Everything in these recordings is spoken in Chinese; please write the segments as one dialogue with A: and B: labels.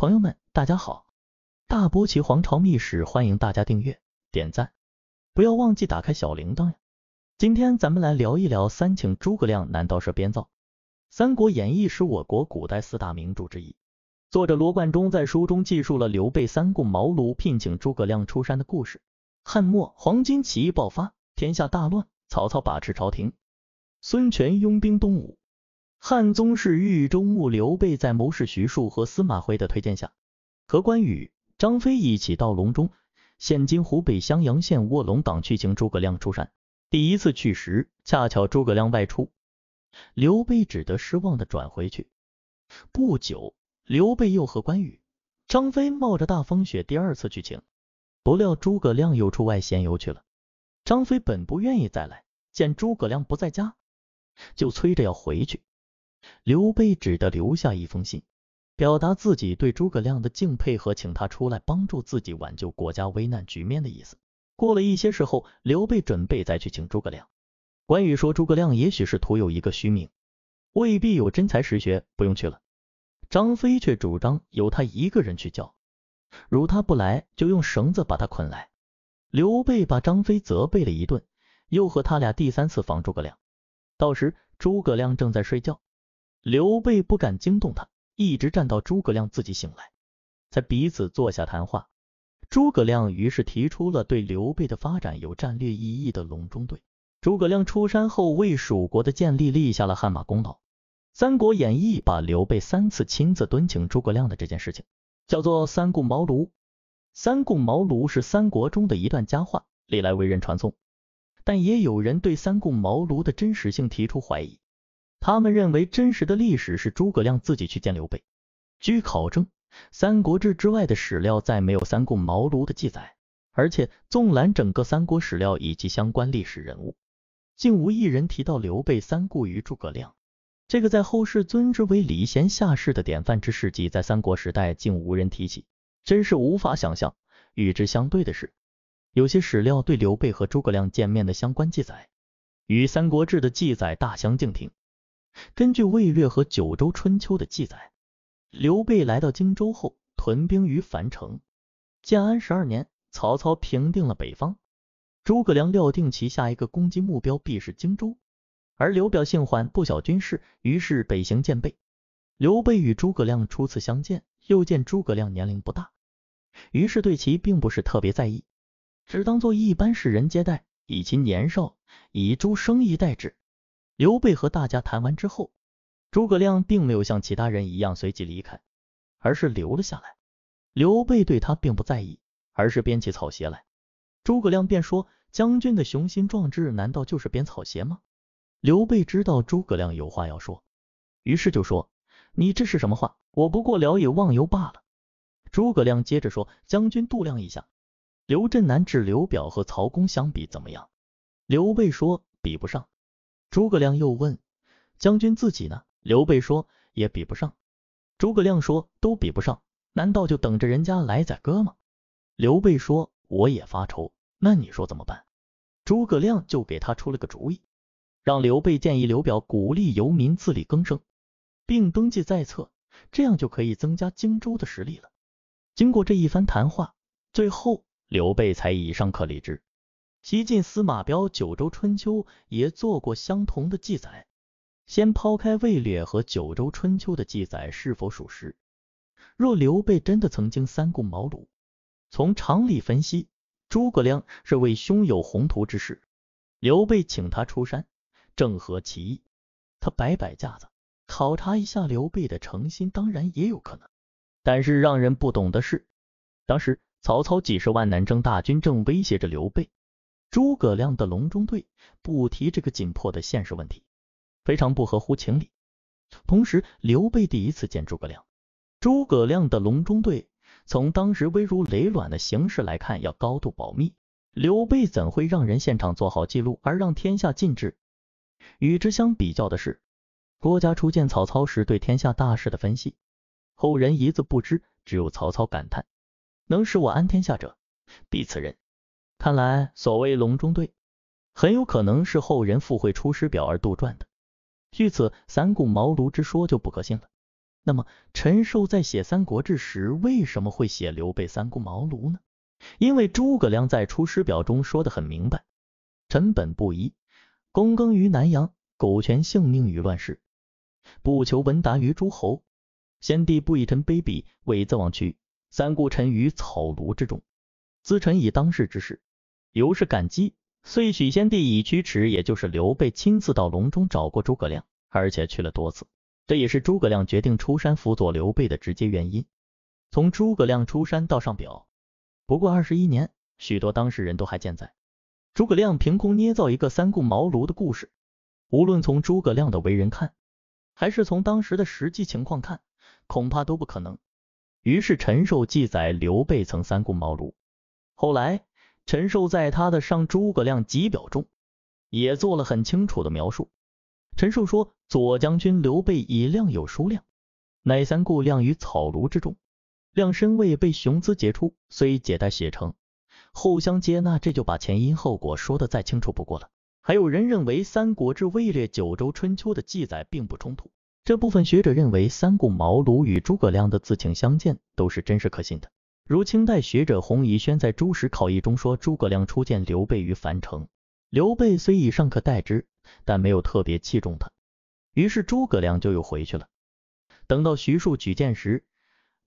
A: 朋友们，大家好！大波奇皇朝秘史，欢迎大家订阅、点赞，不要忘记打开小铃铛呀。今天咱们来聊一聊“三请诸葛亮”难道是编造？《三国演义》是我国古代四大名著之一，作者罗贯中在书中记述了刘备三顾茅庐聘请诸葛亮出山的故事。汉末，黄巾起义爆发，天下大乱，曹操把持朝廷，孙权拥兵东吴。汉宗是豫州牧刘备，在谋士徐庶和司马徽的推荐下，和关羽、张飞一起到隆中（现今湖北襄阳县卧龙岗）去请诸葛亮出山。第一次去时，恰巧诸葛亮外出，刘备只得失望的转回去。不久，刘备又和关羽、张飞冒着大风雪第二次去请，不料诸葛亮又出外闲游去了。张飞本不愿意再来，见诸葛亮不在家，就催着要回去。刘备只得留下一封信，表达自己对诸葛亮的敬佩和请他出来帮助自己挽救国家危难局面的意思。过了一些时候，刘备准备再去请诸葛亮。关羽说诸葛亮也许是徒有一个虚名，未必有真才实学，不用去了。张飞却主张由他一个人去教，如他不来，就用绳子把他捆来。刘备把张飞责备了一顿，又和他俩第三次防诸葛亮。到时诸葛亮正在睡觉。刘备不敢惊动他，一直站到诸葛亮自己醒来，才彼此坐下谈话。诸葛亮于是提出了对刘备的发展有战略意义的隆中对。诸葛亮出山后，为蜀国的建立立下了汗马功劳。《三国演义》把刘备三次亲自敦请诸葛亮的这件事情叫做三顾茅庐。三顾茅庐是三国中的一段佳话，历来为人传颂，但也有人对三顾茅庐的真实性提出怀疑。他们认为真实的历史是诸葛亮自己去见刘备。据考证，《三国志》之外的史料再没有三顾茅庐的记载，而且纵览整个三国史料以及相关历史人物，竟无一人提到刘备三顾于诸葛亮。这个在后世尊之为礼贤下士的典范之事迹，在三国时代竟无人提起，真是无法想象。与之相对的是，有些史料对刘备和诸葛亮见面的相关记载，与《三国志》的记载大相径庭。根据魏略和九州春秋的记载，刘备来到荆州后，屯兵于樊城。建安十二年，曹操平定了北方，诸葛亮料定其下一个攻击目标必是荆州，而刘表性缓，不晓军事，于是北行见备。刘备与诸葛亮初次相见，又见诸葛亮年龄不大，于是对其并不是特别在意，只当作一般世人接待，以其年少，以诸生意待之。刘备和大家谈完之后，诸葛亮并没有像其他人一样随即离开，而是留了下来。刘备对他并不在意，而是编起草鞋来。诸葛亮便说：“将军的雄心壮志难道就是编草鞋吗？”刘备知道诸葛亮有话要说，于是就说：“你这是什么话？我不过聊以忘忧罢了。”诸葛亮接着说：“将军度量一下，刘震南治刘表和曹公相比怎么样？”刘备说：“比不上。”诸葛亮又问，将军自己呢？刘备说，也比不上。诸葛亮说，都比不上，难道就等着人家来宰割吗？刘备说，我也发愁，那你说怎么办？诸葛亮就给他出了个主意，让刘备建议刘表鼓励游民自力更生，并登记在册，这样就可以增加荆州的实力了。经过这一番谈话，最后刘备才以上课离职。西晋司马彪《九州春秋》也做过相同的记载。先抛开魏略和《九州春秋》的记载是否属实，若刘备真的曾经三顾茅庐，从常理分析，诸葛亮是为胸有宏图之士，刘备请他出山，正合其意。他摆摆架子，考察一下刘备的诚心，当然也有可能。但是让人不懂的是，当时曹操几十万南征大军正威胁着刘备。诸葛亮的隆中对不提这个紧迫的现实问题，非常不合乎情理。同时，刘备第一次见诸葛亮，诸葛亮的隆中对从当时危如累卵的形势来看，要高度保密。刘备怎会让人现场做好记录，而让天下尽知？与之相比较的是，郭嘉初见曹操时对天下大事的分析，后人一字不知，只有曹操感叹：“能使我安天下者，必此人。”看来，所谓隆中对，很有可能是后人附会《出师表》而杜撰的。据此，三顾茅庐之说就不可信了。那么，陈寿在写《三国志》时，为什么会写刘备三顾茅庐呢？因为诸葛亮在《出师表》中说的很明白：“臣本不衣，躬耕于南阳，苟全性命于乱世，不求闻达于诸侯。先帝不以臣卑鄙，猥自枉屈，三顾臣于草庐之中，咨臣以当世之事。”由是感激，遂许先帝以驱驰，也就是刘备亲自到隆中找过诸葛亮，而且去了多次，这也是诸葛亮决定出山辅佐刘备的直接原因。从诸葛亮出山到上表，不过二十一年，许多当事人都还健在。诸葛亮凭空捏造一个三顾茅庐的故事，无论从诸葛亮的为人看，还是从当时的实际情况看，恐怕都不可能。于是陈寿记载刘备曾三顾茅庐，后来。陈寿在他的《上诸葛亮表》中，也做了很清楚的描述。陈寿说：“左将军刘备以量有书量，乃三顾亮于草庐之中，亮身位被雄姿杰出，虽解带写成，后相接纳。”这就把前因后果说的再清楚不过了。还有人认为，《三国志》位列九州春秋的记载并不冲突，这部分学者认为，三顾茅庐与诸葛亮的自请相见都是真实可信的。如清代学者洪宜轩在《朱史考异》中说：“诸葛亮初见刘备于樊城，刘备虽已尚可待之，但没有特别器重他。于是诸葛亮就又回去了。等到徐庶举荐时，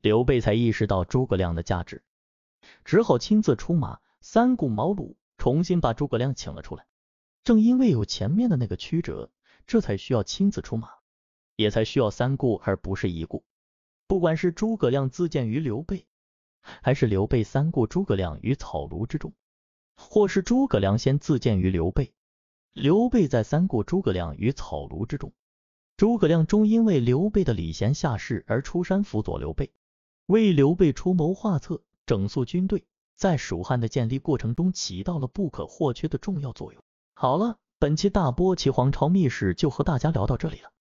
A: 刘备才意识到诸葛亮的价值，只好亲自出马，三顾茅庐，重新把诸葛亮请了出来。正因为有前面的那个曲折，这才需要亲自出马，也才需要三顾而不是一顾。不管是诸葛亮自荐于刘备。”还是刘备三顾诸葛亮于草庐之中，或是诸葛亮先自荐于刘备，刘备再三顾诸葛亮于草庐之中，诸葛亮终因为刘备的礼贤下士而出山辅佐刘备，为刘备出谋划策，整肃军队，在蜀汉的建立过程中起到了不可或缺的重要作用。好了，本期大波齐皇朝秘史就和大家聊到这里了，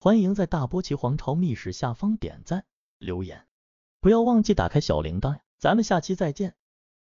A: 欢迎在大波齐皇朝秘史下方点赞留言。不要忘记打开小铃铛呀！咱们下期再见。